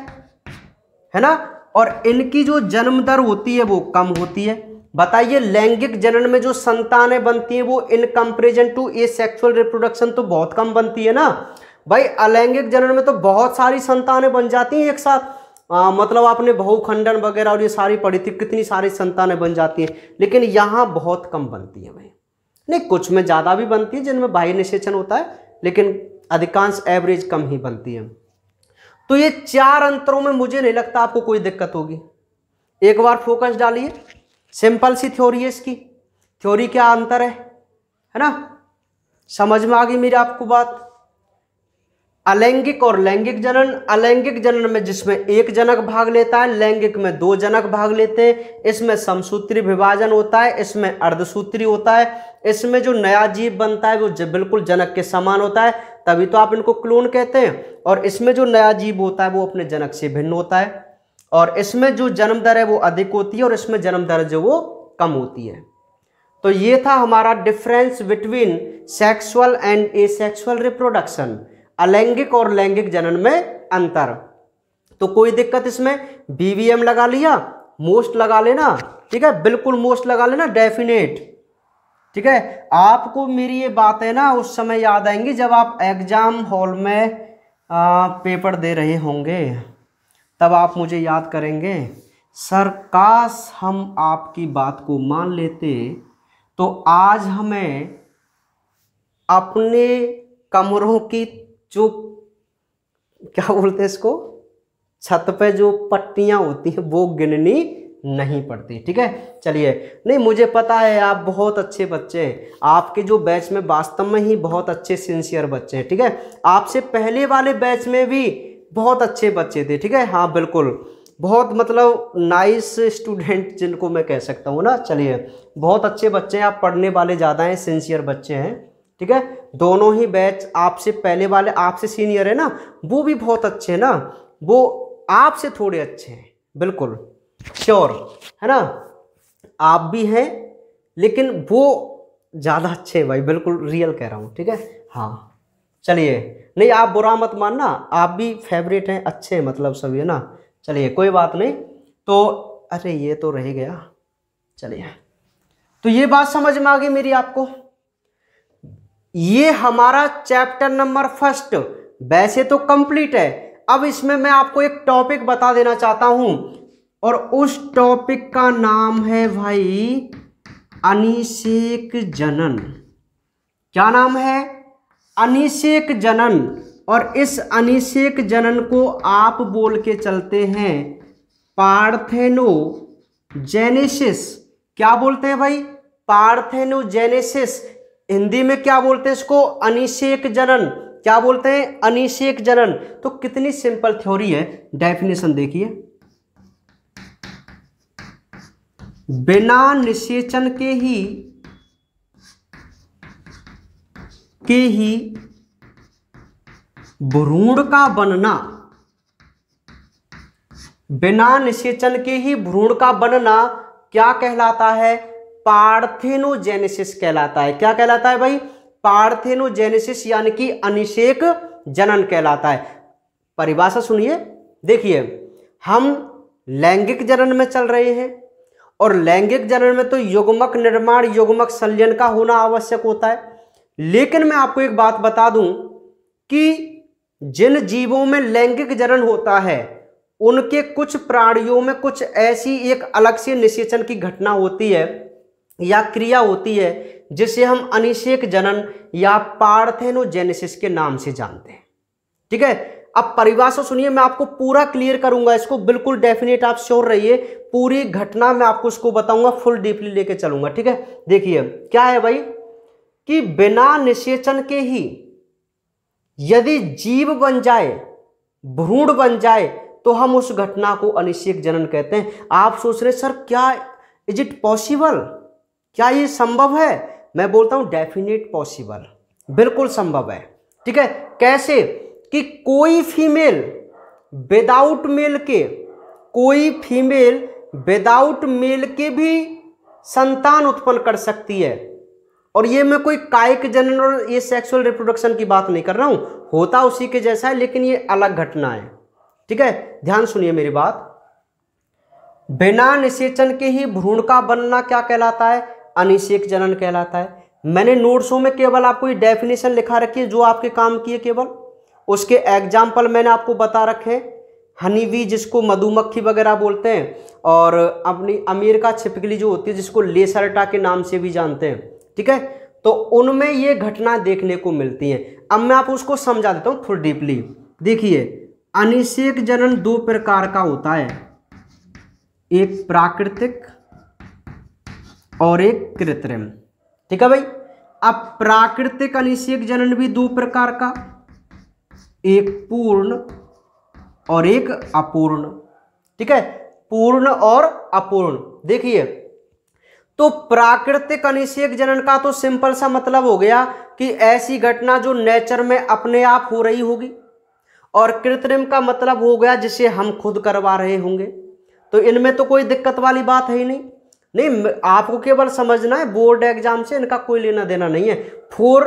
है ना और इनकी जो जन्म दर होती है वो कम होती है बताइए लैंगिक जनन में जो संतानें बनती हैं वो in comparison to asexual reproduction तो बहुत कम बनती है ना भाई अलैंगिक जनन में तो बहुत सारी संतानें बन जाती हैं एक साथ आ, मतलब आपने बहुखंडन वगैरह और ये सारी पढ़ी थी कितनी सारी संतानें बन जाती हैं लेकिन यहाँ बहुत कम बनती है भाई नहीं कुछ में ज़्यादा भी बनती है जिनमें बाह्य निषेचन होता है लेकिन अधिकांश एवरेज कम ही बनती है तो ये चार अंतरों में मुझे नहीं लगता आपको कोई दिक्कत होगी एक बार फोकस डालिए सिंपल सी थ्योरी है इसकी थ्योरी क्या अंतर है है ना समझ में आ गई मेरी आपको बात अलैंगिक और लैंगिक जनन अलैंगिक जनन में जिसमें एक जनक भाग लेता है लैंगिक में दो जनक भाग लेते हैं इसमें समसूत्री विभाजन होता है इसमें अर्धसूत्री होता है इसमें जो नया जीव बनता है वो बिल्कुल जनक के समान होता है तभी तो आप इनको क्लोन कहते हैं और इसमें जो नया जीव होता है वो अपने जनक से भिन्न होता है और इसमें जो जन्म दर है वो अधिक होती है और इसमें जन्म दर जो वो कम होती है तो ये था हमारा difference between sexual and a reproduction अलैंगिक और लैंगिक जनन में अंतर तो कोई दिक्कत इसमें बीवीएम लगा लिया मोस्ट लगा लेना ठीक है बिल्कुल मोस्ट लगा लेना डेफिनेट ठीक है आपको मेरी ये बात है ना उस समय याद आएंगी जब आप एग्जाम हॉल में आ, पेपर दे रहे होंगे तब आप मुझे याद करेंगे सर काश हम आपकी बात को मान लेते तो आज हमें अपने कमरों की जो क्या बोलते हैं इसको छत पे जो पट्टियाँ होती हैं वो गिननी नहीं पड़ती ठीक है चलिए नहीं मुझे पता है आप बहुत अच्छे बच्चे हैं आपके जो बैच में वास्तव में ही बहुत अच्छे सिंसियर बच्चे हैं ठीक है आपसे पहले वाले बैच में भी बहुत अच्छे बच्चे थे ठीक है हाँ बिल्कुल बहुत मतलब नाइस स्टूडेंट जिनको मैं कह सकता हूँ ना चलिए बहुत अच्छे बच्चे हैं आप पढ़ने वाले ज़्यादा हैं सिंसियर बच्चे हैं ठीक है दोनों ही बैच आपसे पहले वाले आपसे सीनियर है ना वो भी बहुत अच्छे हैं ना वो आपसे थोड़े अच्छे हैं बिल्कुल श्योर है ना आप भी हैं लेकिन वो ज़्यादा अच्छे हैं भाई बिल्कुल रियल कह रहा हूँ ठीक है हाँ चलिए नहीं आप बुरा मत मानना आप भी फेवरेट हैं अच्छे हैं मतलब सभी है ना चलिए कोई बात नहीं तो अरे ये तो रह गया चलिए तो ये बात समझ में आ गई मेरी आपको ये हमारा चैप्टर नंबर फर्स्ट वैसे तो कंप्लीट है अब इसमें मैं आपको एक टॉपिक बता देना चाहता हूं और उस टॉपिक का नाम है भाई अनिशेक जनन क्या नाम है अनिशेक जनन और इस अनिशेक जनन को आप बोल के चलते हैं पार्थेनो जेनेसिस क्या बोलते हैं भाई जेनेसिस हिंदी में क्या बोलते हैं इसको अनिशेक जनन क्या बोलते हैं अनिशेक जनन तो कितनी सिंपल थ्योरी है डेफिनेशन देखिए बिना निषेचन के ही के ही भ्रूण का बनना बिना निषेचन के ही भ्रूण का बनना क्या कहलाता है पार्थेनोजेनेसिस कहलाता है क्या कहलाता है भाई पार्थेनोजेनेसिस यानी कि अनिषेक जनन कहलाता है परिभाषा सुनिए देखिए हम लैंगिक जनन में चल रहे हैं और लैंगिक जनन में तो युग्मक निर्माण युग्मक संलयन का होना आवश्यक होता है लेकिन मैं आपको एक बात बता दूं कि जिन जीवों में लैंगिक जनन होता है उनके कुछ प्राणियों में कुछ ऐसी एक अलग से निषेचन की घटना होती है या क्रिया होती है जिसे हम अनिषेक जनन या पार्थेनोजेनेसिस के नाम से जानते हैं ठीक है अब परिभाषा सुनिए मैं आपको पूरा क्लियर करूंगा इसको बिल्कुल डेफिनेट आप श्योर रहिए पूरी घटना मैं आपको इसको बताऊंगा फुल डीपली लेके चलूंगा ठीक है देखिए क्या है भाई कि बिना निषेचन के ही यदि जीव बन जाए भ्रूण बन जाए तो हम उस घटना को अनिश्चित जनन कहते हैं आप सोच रहे सर क्या इज इट पॉसिबल क्या ये संभव है मैं बोलता हूँ डेफिनेट पॉसिबल बिल्कुल संभव है ठीक है कैसे कि कोई फीमेल विदाउट मेल के कोई फीमेल विदाउट मेल के भी संतान उत्पन्न कर सकती है और ये मैं कोई कायिक जनरल और ये सेक्सुअल रिप्रोडक्शन की बात नहीं कर रहा हूँ होता उसी के जैसा है लेकिन ये अलग घटना है ठीक है ध्यान सुनिए मेरी बात बिना निषेचन के ही भ्रूण का बनना क्या कहलाता है अनिशेक जनन कहलाता है मैंने नोट्सों में केवल आपको ये डेफिनेशन लिखा रखी है जो आपके काम किए केवल उसके एग्जाम्पल मैंने आपको बता रखे हैं हनीवी जिसको मधुमक्खी वगैरह बोलते हैं और अपनी अमेरिका छिपकली जो होती है जिसको लेसरटा के नाम से भी जानते हैं ठीक है तो उनमें ये घटना देखने को मिलती है अब मैं आप उसको समझा देता हूँ थोड़ी डीपली देखिए अनिशेक जनन दो प्रकार का होता है एक प्राकृतिक और एक कृत्रिम ठीक है भाई अब प्राकृतिक अनिषेक जनन भी दो प्रकार का एक पूर्ण और एक अपूर्ण ठीक है पूर्ण और अपूर्ण देखिए तो प्राकृतिक अनिषेक जनन का तो सिंपल सा मतलब हो गया कि ऐसी घटना जो नेचर में अपने आप हो रही होगी और कृत्रिम का मतलब हो गया जिसे हम खुद करवा रहे होंगे तो इनमें तो कोई दिक्कत वाली बात है ही नहीं नहीं आपको केवल समझना है बोर्ड एग्जाम से इनका कोई लेना देना नहीं है फोर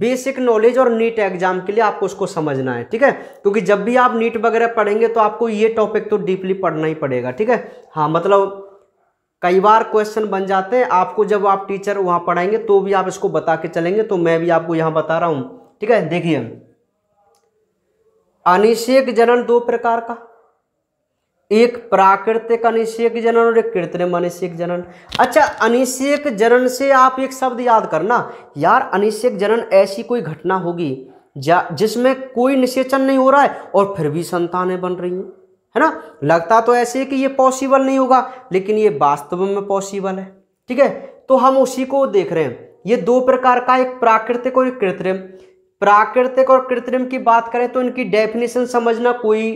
बेसिक नॉलेज और नीट एग्जाम के लिए आपको उसको समझना है ठीक है क्योंकि जब भी आप नीट वगैरह पढ़ेंगे तो आपको ये टॉपिक तो डीपली पढ़ना ही पड़ेगा ठीक है हाँ मतलब कई बार क्वेश्चन बन जाते हैं आपको जब आप टीचर वहाँ पढ़ाएंगे तो भी आप इसको बता के चलेंगे तो मैं भी आपको यहाँ बता रहा हूँ ठीक है देखिए अनिशेक जनन दो प्रकार का एक प्राकृतिक अनिश्चय जनन और एक कृत्रिम अनिश्चय जनन अच्छा अनिश्चय जनन से आप एक शब्द याद करना यार अनिश्चय जनन ऐसी कोई घटना होगी जिसमें कोई निषेचन नहीं हो रहा है और फिर भी संतानें बन रही हैं है ना लगता तो ऐसे है कि ये पॉसिबल नहीं होगा लेकिन ये वास्तव में पॉसिबल है ठीक है तो हम उसी को देख रहे हैं ये दो प्रकार का एक प्राकृतिक और एक कृत्रिम प्राकृतिक और कृत्रिम की बात करें तो इनकी डेफिनेशन समझना कोई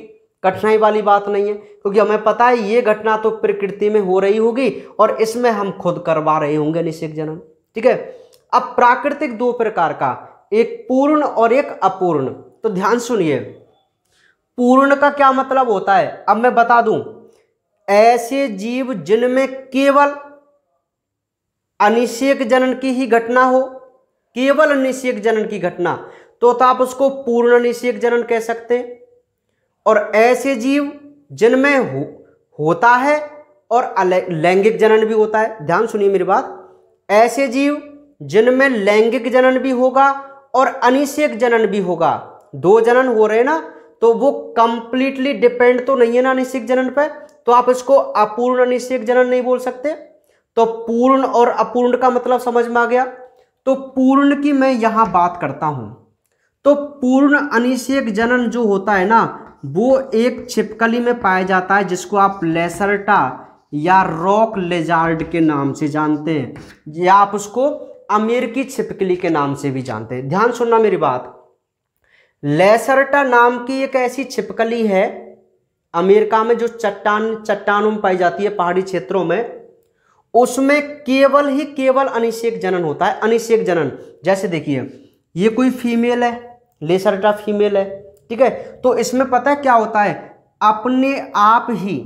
कठिनाई वाली बात नहीं है क्योंकि हमें पता है ये घटना तो प्रकृति में हो रही होगी और इसमें हम खुद करवा रहे होंगे निशेक जन्म ठीक है अब प्राकृतिक दो प्रकार का एक पूर्ण और एक अपूर्ण तो ध्यान सुनिए पूर्ण का क्या मतलब होता है अब मैं बता दूं ऐसे जीव जिनमें केवल अनिषेक जनन की ही घटना हो केवल अनिषेक जनन की घटना तो, तो आप उसको पूर्ण अनिषेक जनन कह सकते हैं और ऐसे जीव जिनमें हो, होता है और लैंगिक जनन भी होता है ध्यान सुनिए मेरी बात ऐसे जीव जिनमें लैंगिक जनन भी होगा और अनिशेक जनन भी होगा दो जनन हो रहे ना तो वो कंप्लीटली डिपेंड तो नहीं है ना अनिश्चित जनन पे तो आप इसको अपूर्ण अनिषेक जनन नहीं बोल सकते तो पूर्ण और अपूर्ण का मतलब समझ में आ गया तो पूर्ण की मैं यहां बात करता हूं तो पूर्ण अनिशेक जनन जो होता है ना वो एक छिपकली में पाया जाता है जिसको आप लेसरटा या रॉक लेजार्ड के नाम से जानते हैं या आप उसको अमेरिकी छिपकली के नाम से भी जानते हैं ध्यान सुनना मेरी बात लेसरटा नाम की एक ऐसी छिपकली है अमेरिका में जो चट्टान चट्टानों में पाई जाती है पहाड़ी क्षेत्रों में उसमें केवल ही केवल अनिशेक जनन होता है अनिशेक जनन जैसे देखिए ये कोई फीमेल है लेसरटा फीमेल है ठीक है तो इसमें पता है क्या होता है अपने आप ही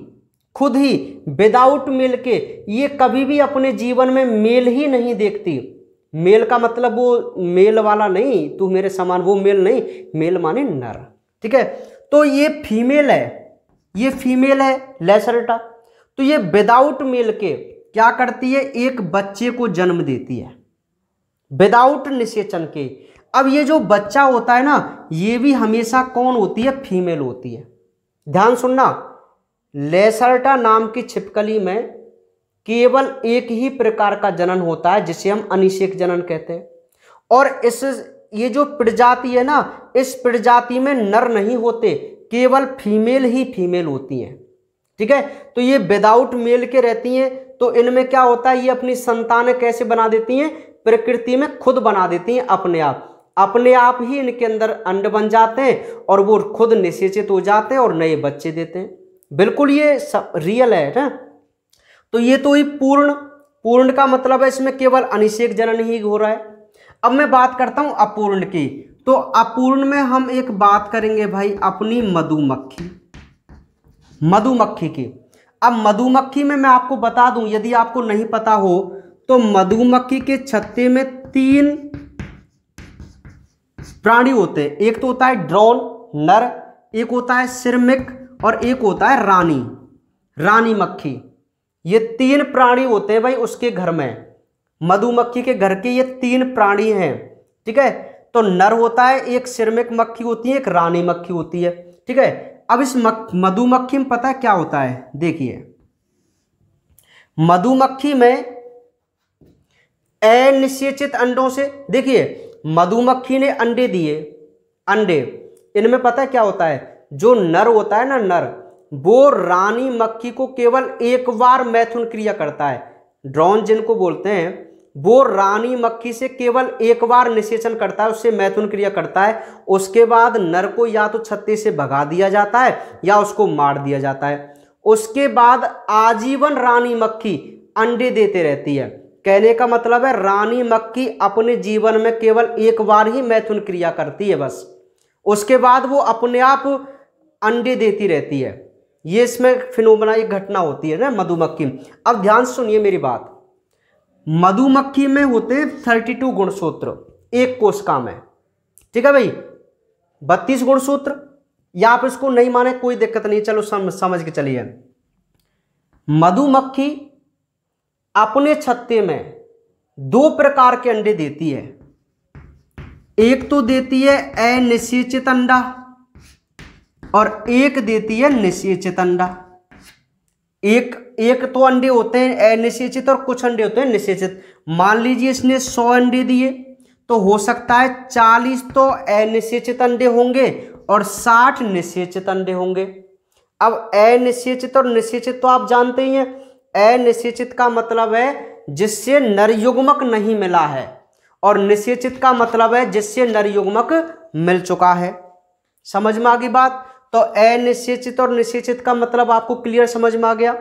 खुद ही विदाउट मेल के ये कभी भी अपने जीवन में मेल ही नहीं देखती मेल का मतलब वो मेल वाला नहीं तू मेरे समान वो मेल नहीं मेल माने नर ठीक है तो ये फीमेल है ये फीमेल है लेसरटा तो ये विदाउट मेल के क्या करती है एक बच्चे को जन्म देती है विदाउट निषेचन के अब ये जो बच्चा होता है ना ये भी हमेशा कौन होती है फीमेल होती है ध्यान सुनना लेसर्टा नाम की छिपकली में केवल एक ही प्रकार का जनन होता है जिसे हम अनिषेक जनन कहते हैं और इस ये जो प्रजाति है ना इस प्रजाति में नर नहीं होते केवल फीमेल ही फीमेल होती हैं ठीक है तो ये विदाउट मेल के रहती हैं तो इनमें क्या होता है ये अपनी संतान कैसे बना देती हैं प्रकृति में खुद बना देती हैं अपने आप अपने आप ही इनके अंदर अंड बन जाते हैं और वो खुद निषेचित हो जाते हैं और नए बच्चे देते हैं बिल्कुल ये सब रियल है ना तो ये तो ही पूर्ण पूर्ण का मतलब है इसमें केवल अनिषेक जनन ही हो रहा है अब मैं बात करता हूँ अपूर्ण की तो अपूर्ण में हम एक बात करेंगे भाई अपनी मधुमक्खी मधुमक्खी की अब मधुमक्खी में मैं आपको बता दूं यदि आपको नहीं पता हो तो मधुमक्खी के छत्ते में तीन प्राणी होते हैं एक तो होता है ड्रोन नर एक होता है सिरमिक और एक होता है रानी रानी मक्खी ये तीन प्राणी होते हैं भाई उसके घर में मधुमक्खी के घर के ये तीन प्राणी हैं ठीक है तो नर होता है एक सिरमिक मक्खी होती है एक रानी मक्खी होती है ठीक है अब इस मधुमक्खी में पता है क्या होता है देखिए मधुमक्खी में अनिश्चित अंडों से देखिए मधुमक्खी ने अंडे दिए अंडे इनमें पता है क्या होता है जो नर होता है ना नर वो रानी मक्खी को केवल एक बार मैथुन क्रिया करता है ड्रॉन जिनको बोलते हैं वो रानी मक्खी से केवल एक बार निषेचन करता है उससे मैथुन क्रिया करता है उसके बाद नर को या तो छत्ते से भगा दिया जाता है या उसको मार दिया जाता है उसके बाद आजीवन रानी मक्खी अंडे देते रहती है कहने का मतलब है रानी मक्की अपने जीवन में केवल एक बार ही मैथुन क्रिया करती है बस उसके बाद वो अपने आप अंडे देती रहती है ये इसमें फिनोमना एक घटना होती है ना मधुमक्खी अब ध्यान सुनिए मेरी बात मधुमक्खी में होते हैं थर्टी टू गुणसूत्र एक कोशिका में ठीक है भाई बत्तीस गुणसूत्र या आप इसको नहीं माने कोई दिक्कत नहीं चलो समझ के चलिए मधुमक्खी अपने छत्ते में दो प्रकार के अंडे देती है एक तो देती है अनिश्चित अंडा और एक देती है निश्चित अंडा एक एक तो अंडे होते हैं अनिषेचित और कुछ अंडे होते हैं निषेचित मान लीजिए इसने सौ अंडे दिए तो हो सकता है चालीस तो अनिषेचित अंडे होंगे और साठ निषेचित अंडे होंगे अब अनिश्चित और निश्चित तो आप जानते ही हैं अनिषेचित का मतलब है जिससे नरयुग्मक नहीं मिला है और निषेचित का मतलब है जिससे नरयुग्मक मिल चुका है समझ में आ गई बात तो अनिषेचित और निषेचित का मतलब आपको क्लियर समझ में आ गया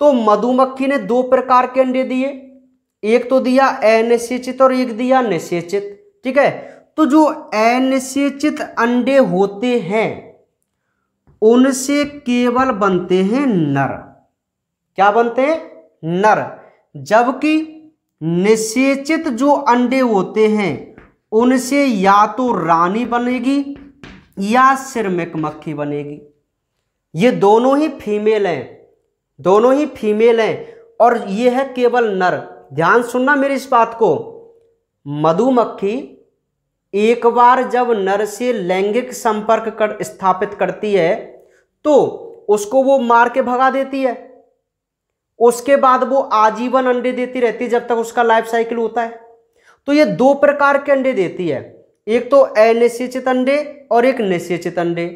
तो मधुमक्खी ने दो प्रकार के अंडे दिए एक तो दिया अनिषेचित और एक दिया निषेचित ठीक है तो जो अनिषेचित अंडे होते हैं उनसे केवल बनते हैं नर क्या बनते हैं नर जबकि निषेचित जो अंडे होते हैं उनसे या तो रानी बनेगी या सिरमिक मक्खी बनेगी ये दोनों ही फीमेल हैं दोनों ही फीमेल हैं और ये है केवल नर ध्यान सुनना मेरी इस बात को मधुमक्खी एक बार जब नर से लैंगिक संपर्क कर स्थापित करती है तो उसको वो मार के भगा देती है उसके बाद वो आजीवन अंडे देती रहती है जब तक उसका लाइफ साइकिल होता है तो ये दो प्रकार के अंडे देती है एक तो अनिश्चित अंडे और एक निश्चित अंडे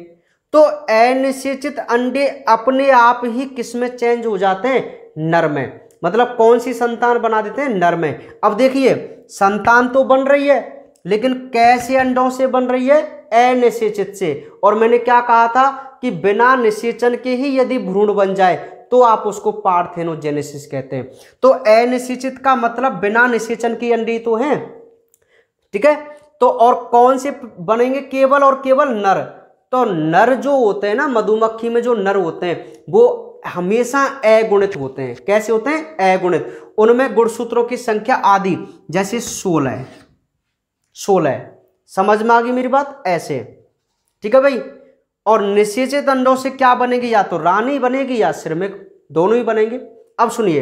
तो अनिश्चित अंडे अपने आप ही किस में चेंज हो जाते हैं नर में मतलब कौन सी संतान बना देते हैं नर में अब देखिए संतान तो बन रही है लेकिन कैसे अंडों से बन रही है अनिश्चित से और मैंने क्या कहा था कि बिना निषेचन के ही यदि भ्रूण बन जाए तो आप उसको पार्थेनोजेनेसिस कहते हैं तो अनिश्चित का मतलब बिना निषेचन की अंडी तो है ठीक है तो और कौन से बनेंगे केवल और केवल नर तो नर जो होते हैं ना मधुमक्खी में जो नर होते हैं वो हमेशा अगुणित होते हैं कैसे होते हैं अगुणित उनमें गुणसूत्रों की संख्या आदि जैसे सोलह सोलह समझ में आ गई मेरी बात ऐसे ठीक है भाई और निषेचित अंडों से क्या बनेगी या तो रानी बनेगी या श्रमिक दोनों ही बनेंगे अब सुनिए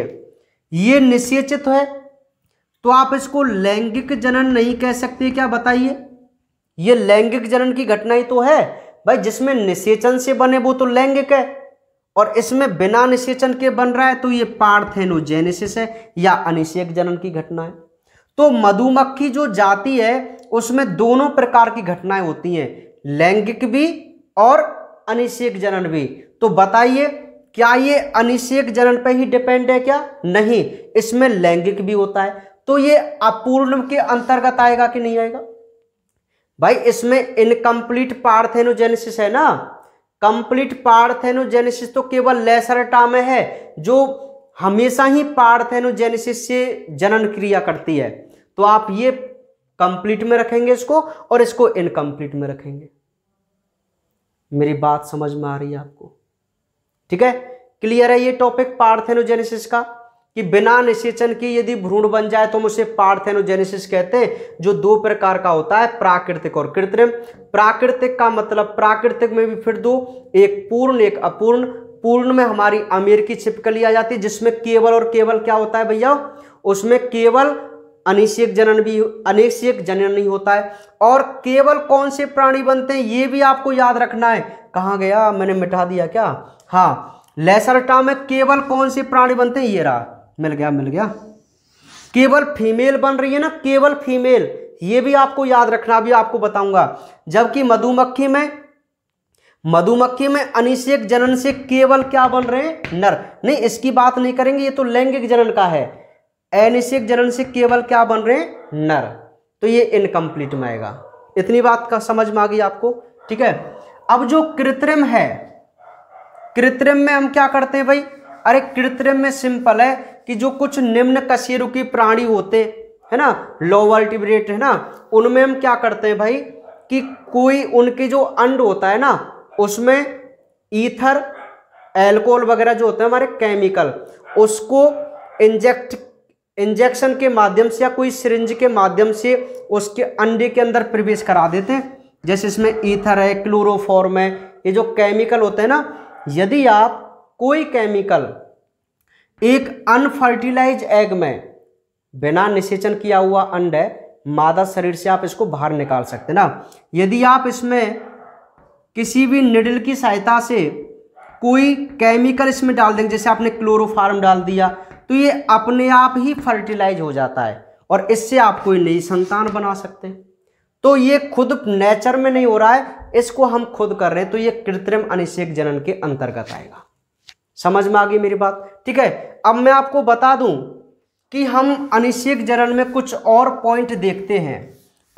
ये निषेचित है तो आप इसको लैंगिक जनन नहीं कह सकते क्या बताइए ये लैंगिक जनन की घटना ही तो है भाई जिसमें निषेचन से बने वो तो लैंगिक है और इसमें बिना निषेचन के बन रहा है तो ये पार्थेनोजेनेसिस है या अनिषेक जनन की घटना है तो मधुमक्खी जो जाति है उसमें दोनों प्रकार की घटनाएं होती हैं लैंगिक भी और अनिषेक जनन भी तो बताइए क्या ये अनिषेक जनन पे ही डिपेंड है क्या नहीं इसमें लैंगिक भी होता है तो ये अपूर्ण के अंतर्गत आएगा कि नहीं आएगा भाई इसमें इनकम्प्लीट पार्थेनोजेनेसिस है ना कंप्लीट पार्थेनोजेनेसिस तो केवल लेसरटा में है जो हमेशा ही पार्थेनोजेनेसिस से जनन क्रिया करती है तो आप ये कंप्लीट में रखेंगे इसको और इसको इनकम्प्लीट में रखेंगे मेरी बात समझ में आ रही है आपको ठीक है क्लियर है ये टॉपिक पार्थेनोजेनेसिस का कि बिना निषेचन के यदि भ्रूण बन जाए तो हम उसे पार्थेनोजेनेसिस कहते हैं जो दो प्रकार का होता है प्राकृतिक और कृत्रिम प्राकृतिक का मतलब प्राकृतिक में भी फिर दो एक पूर्ण एक अपूर्ण पूर्ण में हमारी अमेरिकी छिपकली आ जाती है जिसमें केवल और केवल क्या होता है भैया उसमें केवल अनिश्चयक जनन भी अनिशेक जनन नहीं होता है और केवल कौन से प्राणी बनते हैं ये भी आपको याद रखना है कहाँ गया मैंने मिटा दिया क्या हाँ लेसरटा में केवल कौन से प्राणी बनते हैं ये रहा मिल गया मिल गया केवल फीमेल बन रही है ना केवल फीमेल ये भी आपको याद रखना अभी आपको बताऊंगा जबकि मधुमक्खी में मधुमक्खी में अनिशेक जनन से केवल क्या बन रहे हैं नर नहीं इसकी बात नहीं करेंगे ये तो लैंगिक जनन का है एनिसिक जनन से केवल क्या बन रहे हैं नर तो ये इनकम्प्लीट में आएगा इतनी बात का समझ में आ गई आपको ठीक है अब जो कृत्रिम है कृत्रिम में हम क्या करते हैं भाई अरे कृत्रिम में सिंपल है कि जो कुछ निम्न कशेरुकी की प्राणी होते है ना लो टिबरेट है ना उनमें हम क्या करते हैं भाई कि कोई उनके जो अंड होता है ना उसमें ईथर एल्कोहल वगैरह जो होते हैं हमारे केमिकल उसको इंजेक्ट इंजेक्शन के माध्यम से या कोई सिरिंज के माध्यम से उसके अंडे के अंदर प्रवेश करा देते हैं जैसे इसमें ईथर है क्लोरोफॉर्म है ये जो केमिकल होते हैं ना यदि आप कोई केमिकल एक अनफर्टिलाइज एग में बिना निषेचन किया हुआ अंडे मादा शरीर से आप इसको बाहर निकाल सकते हैं ना यदि आप इसमें किसी भी निडल की सहायता से कोई केमिकल इसमें डाल देंगे जैसे आपने क्लोरोफार्म डाल दिया तो ये अपने आप ही फर्टिलाइज हो जाता है और इससे आप कोई नई संतान बना सकते हैं तो ये खुद नेचर में नहीं हो रहा है इसको हम खुद कर रहे हैं तो ये कृत्रिम अनिषेक जनन के अंतर्गत आएगा समझ में आ गई मेरी बात ठीक है अब मैं आपको बता दूं कि हम अनिषेक जनन में कुछ और पॉइंट देखते हैं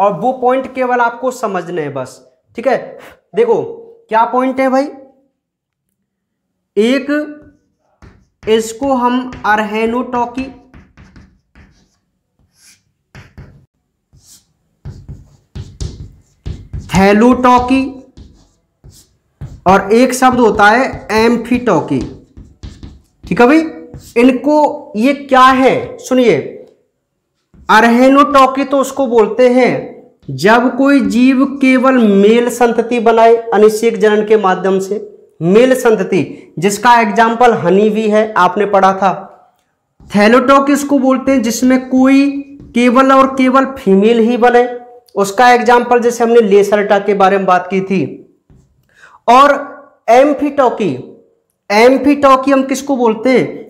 और वो पॉइंट केवल आपको समझने हैं बस ठीक है देखो क्या पॉइंट है भाई एक इसको हम अरहेनोटॉकी थैलोटॉकी और एक शब्द होता है एम्फीटॉकी ठीक है भाई इनको ये क्या है सुनिए अरहेनोटॉकी तो उसको बोलते हैं जब कोई जीव केवल मेल संतति बनाए अनिश्चित जनन के माध्यम से मेल संतति जिसका एग्जाम्पल हनी भी है आपने पढ़ा था थैलोटॉक इसको बोलते हैं जिसमें कोई केवल और केवल फीमेल ही बने उसका एग्जाम्पल जैसे हमने लेसरटा के बारे में बात की थी और एम्फीटॉकी एम्फीटॉकी हम किसको बोलते हैं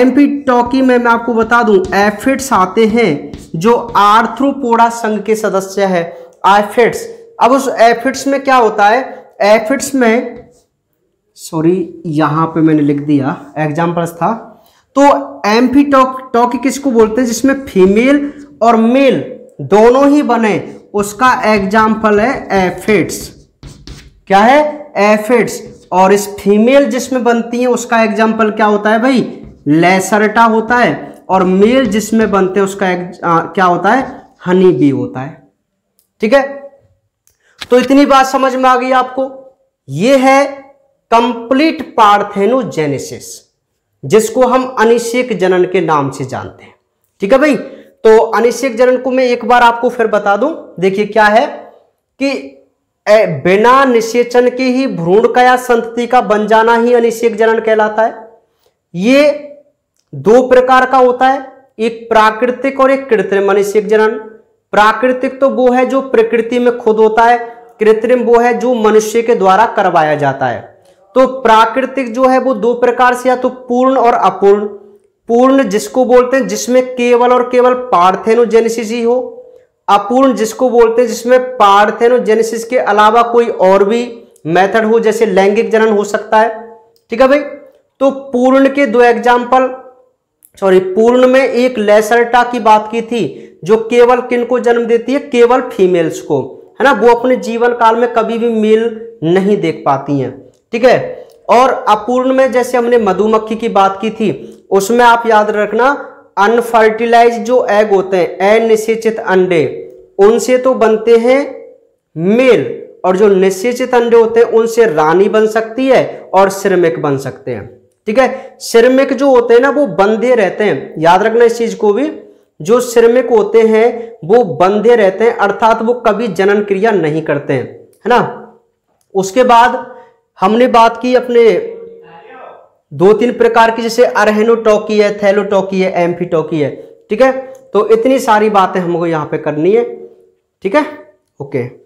एम्फीटॉकी में मैं आपको बता दूं एफिड्स आते हैं जो आर्थ्रोपोडा संघ के सदस्य है एफिड्स अब उस एफिड्स में क्या होता है एफिड्स में सॉरी यहाँ पे मैंने लिख दिया एग्जाम्पल्स था तो एम्फी टॉक टॉकी किसको बोलते हैं जिसमें फीमेल और मेल दोनों ही बने उसका एग्जाम्पल है एफेट्स क्या है एफेट्स और इस फीमेल जिसमें बनती है उसका एग्जाम्पल क्या होता है भाई लेसरटा होता है और मेल जिसमें बनते हैं उसका एक, आ, क्या होता है हनी बी होता है ठीक है तो इतनी बात समझ में आ गई आपको ये है कंप्लीट पार्थेनोजेनेसिस जिसको हम अनिशेक जनन के नाम से जानते हैं ठीक है भाई तो अनिशेक जनन को मैं एक बार आपको फिर बता दूं देखिए क्या है कि ए, बिना निषेचन के ही भ्रूण का या संतति का बन जाना ही अनिशेक जनन कहलाता है ये दो प्रकार का होता है एक प्राकृतिक और एक कृत्रिम अनिशेक जनन प्राकृतिक तो वो है जो प्रकृति में खुद होता है कृत्रिम वो है जो मनुष्य के द्वारा करवाया जाता है तो प्राकृतिक जो है वो दो प्रकार से या तो पूर्ण और अपूर्ण पूर्ण जिसको बोलते हैं जिसमें केवल और केवल पार्थेनोजेनेसिस ही हो अपूर्ण जिसको बोलते हैं जिसमें पार्थेनोजेनेसिस के अलावा कोई और भी मेथड हो जैसे लैंगिक जनन हो सकता है ठीक है भाई तो पूर्ण के दो एग्जाम्पल सॉरी पूर्ण में एक लेसरटा की बात की थी जो केवल किन को जन्म देती है केवल फीमेल्स को है ना वो अपने जीवन काल में कभी भी मेल नहीं देख पाती हैं ठीक है और अपूर्ण में जैसे हमने मधुमक्खी की बात की थी उसमें आप याद रखना अनफर्टिलाइज जो एग होते हैं अनिश्चित अंडे उनसे तो बनते हैं मेल और जो निश्चित अंडे होते हैं उनसे रानी बन सकती है और श्रमिक बन सकते हैं ठीक है श्रमिक जो होते हैं ना वो बंधे रहते हैं याद रखना इस चीज को भी जो श्रमिक होते हैं वो बंधे रहते हैं अर्थात वो कभी जनन क्रिया नहीं करते हैं है ना उसके बाद हमने बात की अपने दो तीन प्रकार की जैसे अरहेनो टॉकी है थैलो टॉकी है एम्फी टॉकी है ठीक है तो इतनी सारी बातें हमको यहाँ पे करनी है ठीक है ओके